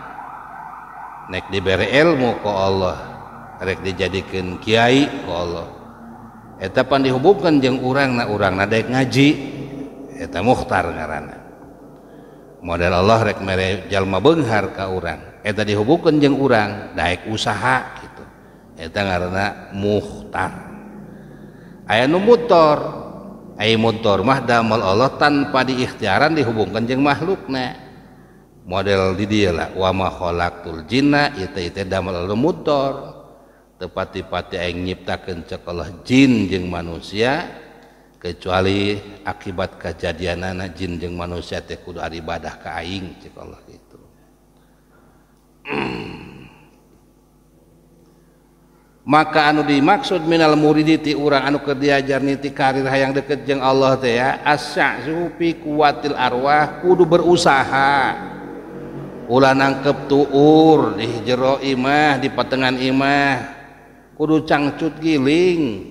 diber elmu q Allah rek dijadikan Kiai Allah etapan dihubungkan jeng urang na urang na ngaji mutar nga model Allah rekrek Jalma Benghar kaurangeta dihubungkan jeng urang da usaha gitu mukhtar aya mutor motor mahda Allah tanpa dikhtiaran dihubungkan je makhluk na model didpati-patinyiptko jin manusia kecuali akibat kejadianana jin manusia Tedu ibadah kaingko itu maka anu dimaksud mineralal muridti orangrang anu ke kerjajar niti karir aya yang dekat Allaha asya kuatiil arwah kudu berusaha dan nangkeptuur di jeroimah di Pegan Imah kudu cangcutling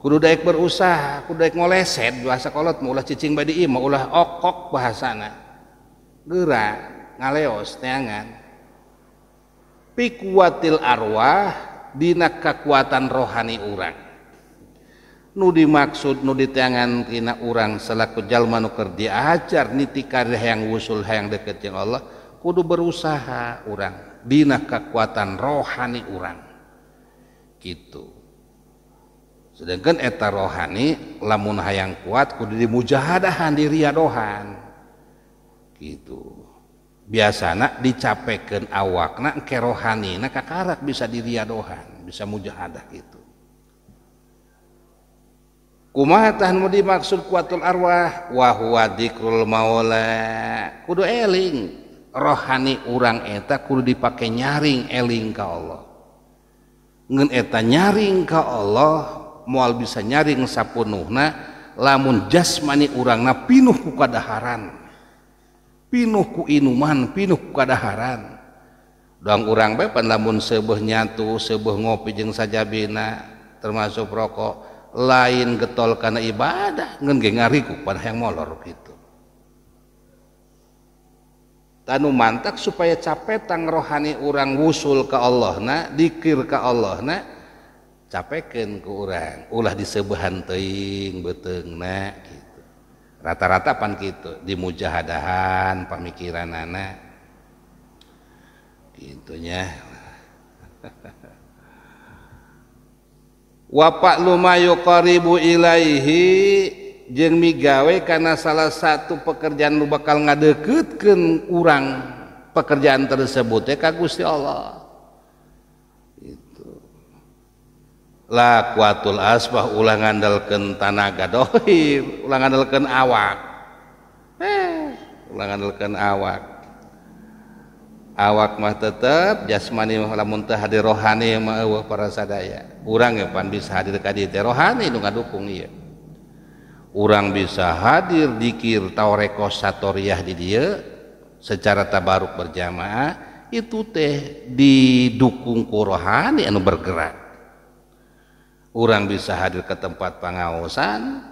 kudu berusaha kuda ngoleset duakolot mulah ccing bad ulah okk bahasara ngaleos pikuatitil arwah Dinak kekuatan rohani urat dimaksud nu di orang selakujal man dia acar ni yang wusul yang de kecil Allah kudu berusaha orang binnah kekuatan rohani orang gitu sedang eta rohani lamun hay yang kuat kudu di mujahadaahan di Riadohan gitu biasa Na dicapikan awak na ke rohani nak bisa di Riadohan bisa mujadah itu punyaatanmu dimaksud kutul arwahwah ku eling rohani urang akkul dipakai nyaring eling ka Allah ngngeneta nyaring ka Allah mual bisa nyaring sapunuhna lamun jasmani urang na pinuhku kadaharan pinuhku inuman pinuh kadaharan doang- orangrang beban namunmun sebe nyatu sebu ngopi jeungng saja bea termasuk rokok lain getol karena ibadah ngengengariku ngariku pada yang molor gitu tanu mantak supaya capek tang rohani orang wusul ke Allah na dikir ke Allah na capekin ke orang ulah disebahan teing beteng na gitu. rata-rata pan gitu di mujahadahan pemikiran anak gitunya wapak Lumayakoribu ilaihi je migrawe karena salah satu pekerjaan lubekal ngadeketken urang pekerjaan tersebutkak Allah itu latul asbah langanganalken tanaga Dohiulkan awak eh, langangankan awak awak mah tetap jasmanimunt hadir rohhan orang bisa hadir dikir tau rekosatoriah di dia secara tabaruk berjamaah itu teh didukung quhan bergerak orang bisa hadir ke tempat pangasan,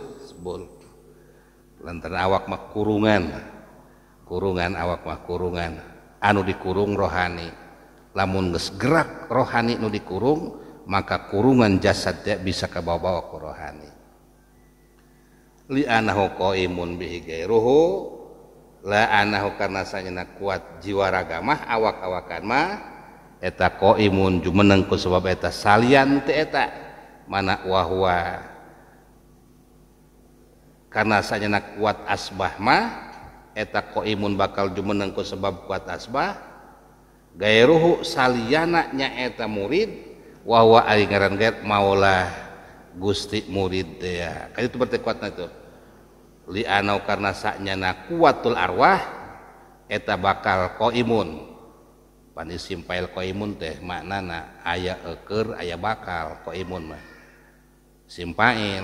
lantnten awakmahkurungan kurungan awak mah kurungan anu dikurung rohani lamunnge gerak rohani nu dikurung maka kurungan jasad dia bisa kako rohani Hai liana komun bi la karena saya kuat jiwaraga mah awak-kan mah eta ko immun ju menengku sebabeta salyan ti tak mana wahwah karena saya nak kuat asbah mah eta ko imun bakal jumeneng ku sebab kuat asbah gairuhu saliyana nya eta murid wawa wa ari ngaran gaet maulah Gusti murid ya. Kan itu berarti kuatna itu. Li anau karena nak kuatul arwah eta bakal koimun. Pan isim pail imun teh maknana aya eker ayah bakal ko imun mah. Simpail.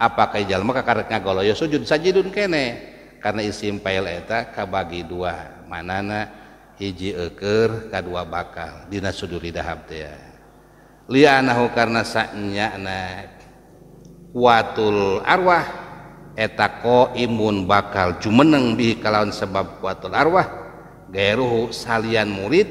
apakah jalma ngagolo goloyo sujud sajidun kene karena isim pail eta kabagi dua manana hiji eker kedua bakal dina suduri dahab teh ya. lianahu karena saknya na kuatul arwah eta ko imun bakal jumeneng bi kalawan sebab kuatul arwah gairuhu salian murid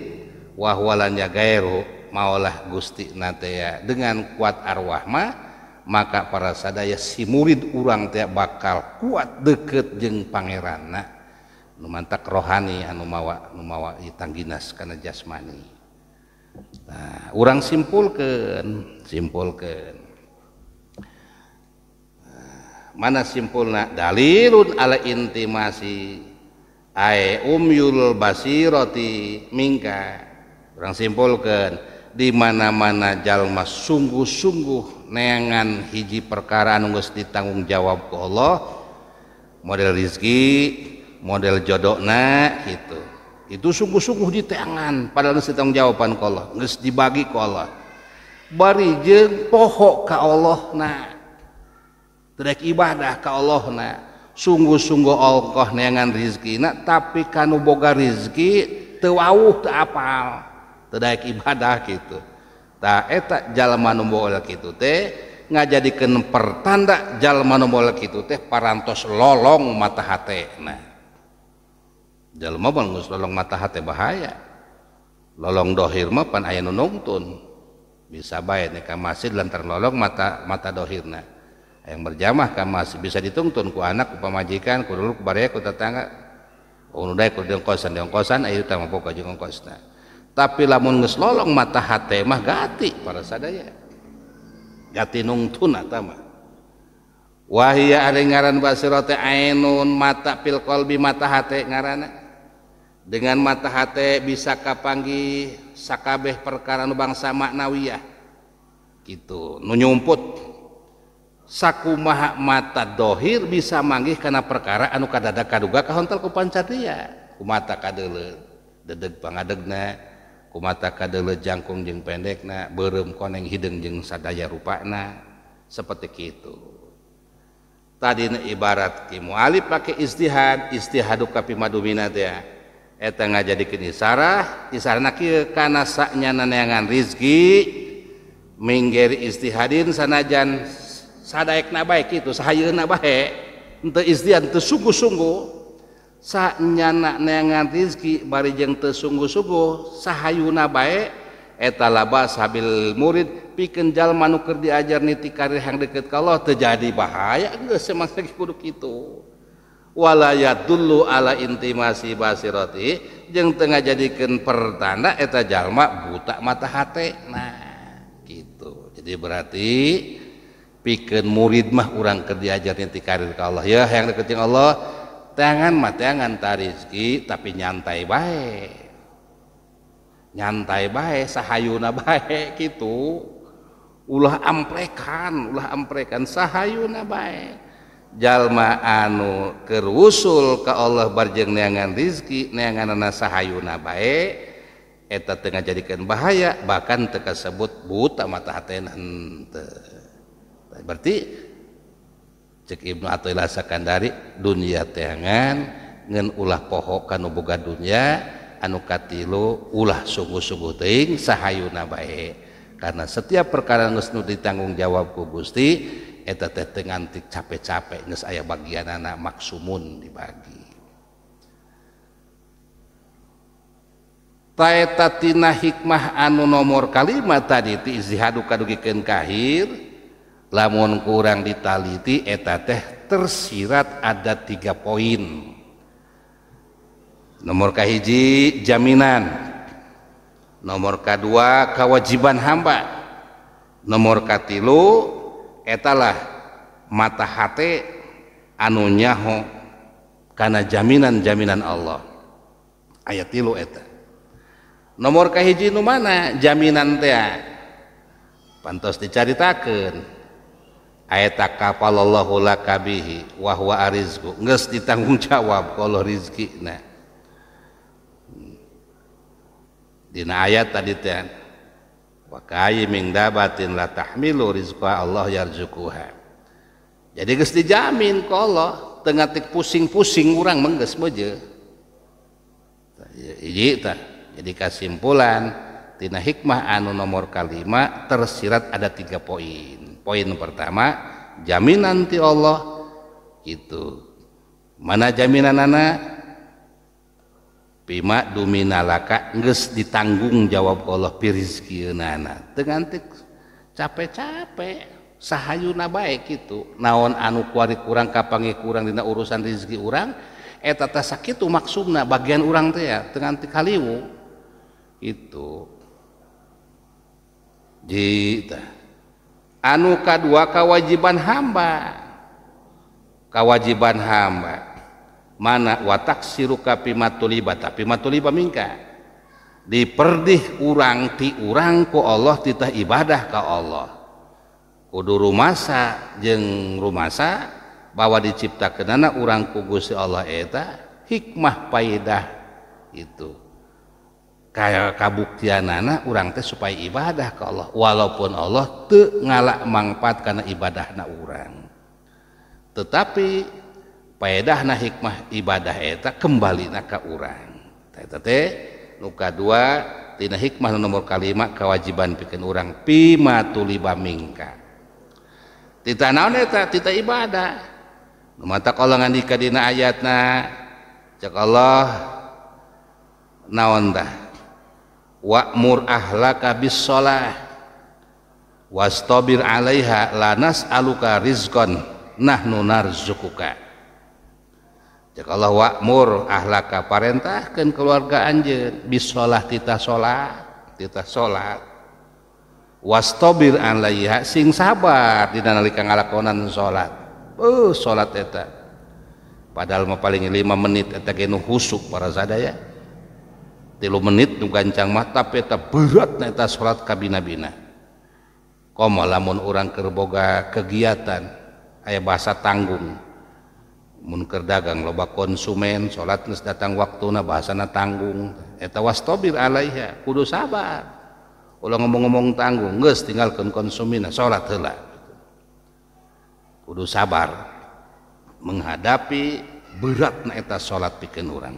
wahwalanya gairuhu maulah gusti natea ya. dengan kuat arwah mah maka para sadah si murid urang ti bakal kuat deket jeung pangeranmantak rohani an mawa mewaangginas karena jasmani urang simpul ke simpul ke mana simpul na dal ala intimasiyul bas rotimka orang simpul ke mana-mana jallma sungguh-sungguh neangan hiji perkaraan Gu ditangnggung jawab q modelrizzki model jodokna itu itu sungguh-sungguh diangan pada tagungjawaban kalau dibagikolo Bar pohok ka ibadah kalauna sungguh-sungguh aloh nengan rizki tapi kanu boga rizki tewauh keal. terdaik ibadah gitu tak etak jalma numbol gitu teh nggak jadikan pertanda jalma numbol gitu teh parantos lolong mata hati nah jalma bangus lolong mata hati bahaya lolong dohir mah pan ayah nunungtun bisa bayar nih masjid lantar lolong mata mata dohirna yang berjamah masih bisa dituntun ku anak ku pamajikan ku dulu ku baraya ku tetangga oh, ku nudai ku diongkosan diongkosan ayo tamah pokoknya diongkosna tapi lamun geus lolong mata hate mah gati para sadaya gati nungtun eta mah wahia ya ari ngaran basira ainun mata pil qalbi mata hate ngaranna dengan mata hate bisa kapanggi sakabeh perkara nu bangsa maknawiyah gitu nunyumput nyumput sakumaha mata dohir bisa manggih karena perkara anu kadada kaduga kahontal ku pancadia ku mata kadeule dedeg pangadegna mata kadajangkung jng pendek na bem koneng hidng jeng sadaya rupakna seperti itu tadi ibarat muali pakai isti istihhaduk kappi maduminat ya nga jadi kini sa is kanaknyaneangan rizkiminggeri istihin sanajan sadek naba itu sayair nabahe untuk istia ter sungguh-sungguh nyanakne nganting ter sungguh-sungguh sahhauna baik etalabas sambil murid pikenjal manukker diajar niti karir yang deket kalau terjadi bahaya sem gituwalatul ala intimasi basi roti tengah jadikan pertanda etajallma butak matahati nah gitu jadi berarti piken murid mah kurang kerjajar niti karir kalau ya yang dekat Allah yang mataanganzki tapi nyantai baik nyantai baik sahayuna baik gitu ulah alekkan ulah akan sahayuna baik jalma anu kerusul ke Allah barjeng niangan Rizki sahunaeta Ten jadikan bahaya bahkanbut buta mata berarti Ibnu ataulasakan dari dunia teanganen ulah pohokkanganya anuukalu ulah sungguh-suh sahhaunabae karena setiap perkaraan Lesnu ditanggung jawabku Gustietagantik capek-capek nyes saya bagian anak maksumun dibagi taetatina hikmah anu nomor kalimat tadi haduka kahir lamun kurang ditaliti eta teh tersirat ada tiga poin nomor kahiji jaminan nomor kedua kewajiban hamba nomor katilu etalah mata hati anu nyaho karena jaminan-jaminan Allah ayat tilu eta nomor kahiji nu mana jaminan teh pantas dicaritakan Ayat kapalallahu lakabihi wahwa arizku nges ditanggung jawab kalau rizki nah dina ayat tadi teh wa kayyiming dabatin la tahmilu rizqa Allah yarzukuha jadi geus dijamin ku Allah tengah tik pusing-pusing urang mah geus meuje hiji iya, jadi kesimpulan tina hikmah anu nomor kalima tersirat ada tiga poin pertama jamina nanti Allah itu mana jaminan nana pima domina lakas ditanggung jawab Allah piris nanagantik capek-capek sahayuna baik itu naon anu ku kurang kapangi kurang tidak urusan rezeki orang eh sakit itu maksumna bagian oranga dengan kalimu itu Hai jika Anuka duakawawajiban hamba kawajiban hama mana watak siuka pima tuli pima tulibah minka diperdih urang ti urangku Allah titah ibadah ka Allah Kudu rumahsa je rumahsa bahwa dicipta keana orangrang kugu si Allah eta hikmah faeddah itu. kabuktian orang teh supaya ibadah kalau walaupun Allah te ngalak mangpat karena ibadah na orangrang tetapi payah nah hikmah ibadah tak kembali na ke urangtete luka 2tina hikmah nomor kalimat kewajiban bikin orang pima tulibamka kita naon tidak ibadah mata kolongan nikadina ayat na Allah na ondahnya wa'mur ahlaka bis sholah wastabir 'alaiha lanas aluka rizqan nahnu narzukuka Jika Allah wa'mur ahlaka parentahkan keluarga anjir bis sholah tita sholah tita sholah wastabir 'alaiha sing sabar dina nalika ngalakonan sholat. oh sholat eta padahal mah paling lima menit eta geus husuk para sadaya menit tuh gancang mata et berat salat kamun keboga kegiatan aya bahasa tanggung munker dagang loba konsumen salat datang waktu na bahasanya tanggungeta wasbil a kudu sabar u ngomong-omong tagung tinggalkan konsumin salatdu sabar menghadapi berat naeta salat pi bikin orang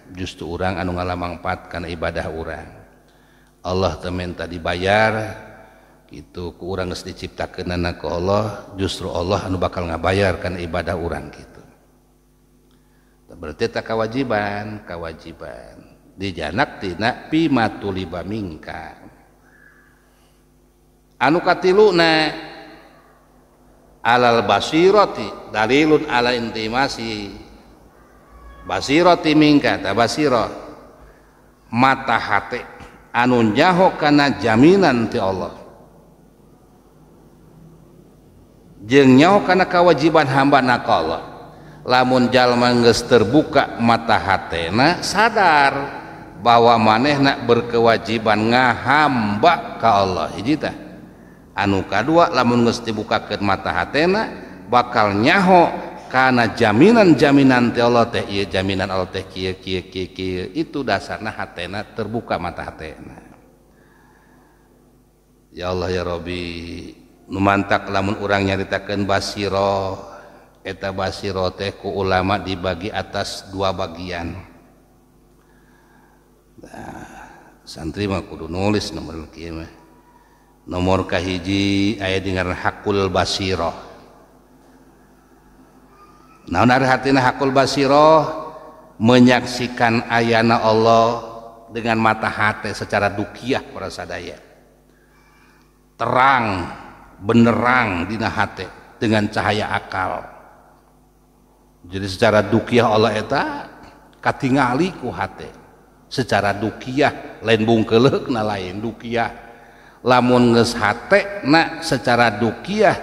just orangrang anu ngalama patkan ibadah orangrang Allah tementa dibayar itu kurang diciptakan anak ke Allah justru Allah anu bakal ngabayararkan ibadahrang gitu tak berteta kewajiban kawajiban dijannak na pima tum anukati luna alal bas roti dal Lu ala intimasi bas mata anun jaho karena jamina Allah jenya karena kewajiban hamba na lamunjal mangges terbuka mata hatna sadar bahwa manehna berkewajiban nga hamba ka Allah anuka dua lamun terbuka ke mata hatna bakal nyaho ke punya karena jaminan-jaminan teolominan itu dasar nah hat terbuka matana ya Allah ya Rob numantak lamun urang nyaritakan basiro eta basiro tehku ulama dibagi atas dua bagian santrima kudu nulis nomor nomorkahhiji aya dengan Hakul basiro Nah, hatina hakul basiroh menyaksikan ayana Allah dengan mata hati secara dukiah para sadaya. Terang benerang di hati dengan cahaya akal. Jadi secara dukiah Allah eta katingali ku hati. Secara dukiah lain bungkelek na lain dukiah. Lamun nges hate na secara dukiah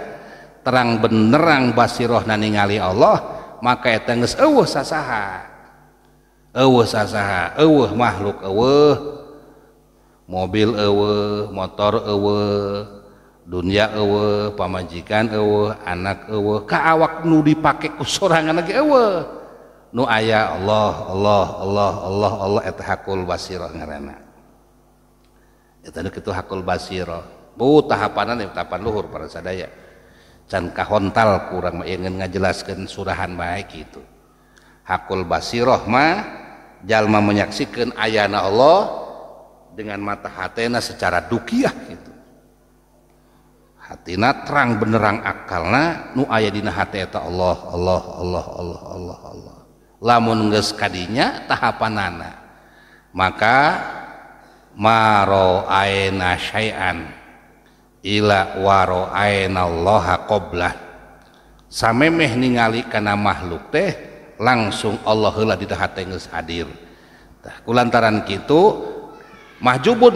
terang benerang basiroh na ningali Allah tiga maka makhluk mobil motor dunya pajikan anak kawak nu dipakai aya Allah Allah Allah Allah Allahha basiro bas tahappanan tapan luhur para sadaya Dan kahontal kurang ingin ngajelaskan surahan baik itu hakul basiroh ma jalma menyaksikan ayana Allah dengan mata hatena secara dukiah gitu hatina terang benerang akalna nu aya dina hati eta Allah Allah Allah Allah Allah Allah lamun geus kadinya tahapanana maka maro aina syai'an I waroallahha qbla Sammeh ningali karena makhluk teh langsung Allahulah di hadir kulantaran kita mahjubun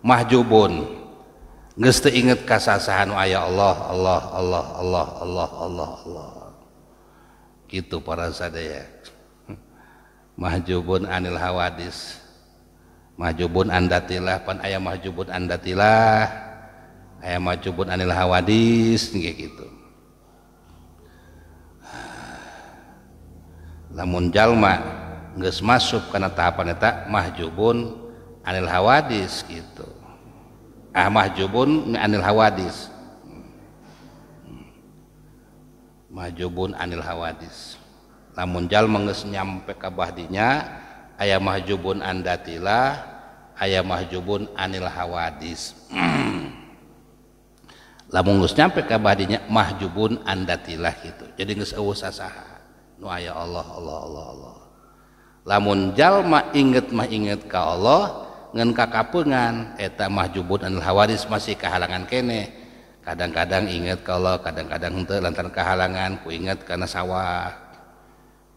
mahjubunngeste inget kasasahan ayaah Allah Allah Allah Allah Allah Allah Allah gitu para sadaya mahjubun anil Hawadis Mahjubun andatilah pan ayam majubun andatilah ayam Mahjubun anil hawadis kayak gitu lamun jalma nggak masuk karena tahapan tak mahjubun anil hawadis gitu ah mahjubun anil hawadis mahjubun anil hawadis lamun jalma mengges nyampe kabah dinya mahjubun andati tilah aya mahjubun anil Hawadislah bungkusnya perkabadinya mahjubun and tilah itu jadi Allah lamunjalmah inget mah inget ka Allah ngen kakapungan eta mahjubun an Hawais masih kehalangan kene kadang-kadang inget kalau kadang-kadang untuk la kehalangan kuinggat karena sawahku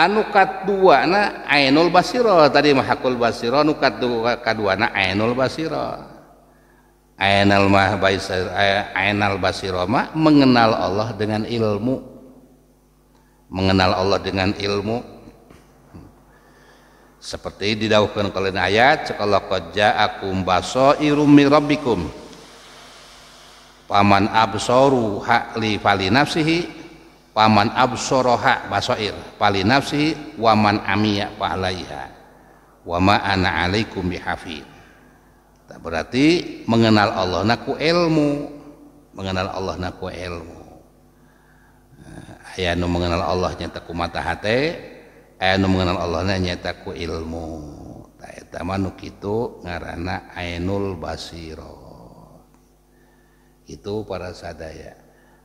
anukat dua na ainul basiro tadi mahakul basiro nukat dua kedua na ainul basiro ainal mah ainal basiro mah mengenal Allah dengan ilmu mengenal Allah dengan ilmu seperti didaukan kalian ayat sekolah kerja akum baso irumi robbikum paman absoru hakli fali nafsihi paman absoroha basoir pali nafsi waman amiya pahalaiha wama ana alaikum bihafid tak berarti mengenal Allah naku ilmu mengenal Allah naku ilmu ayanu mengenal Allah nyataku mata hati ayanu mengenal Allah nyataku ilmu tak manuk itu ngarana ainul basiro itu para sadaya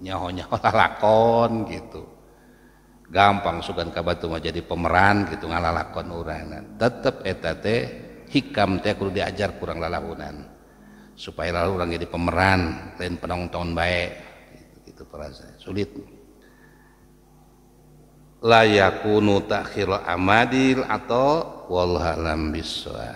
nyaho-nyaho lalakon gitu gampang sugan kabatu mau jadi pemeran gitu ngalalakon uranan tetep etate hikam teh kudu diajar kurang lalahunan supaya lalu orang jadi pemeran lain penonton baik gitu, gitu perasaan sulit layakunu takhir amadil atau walhalam biswa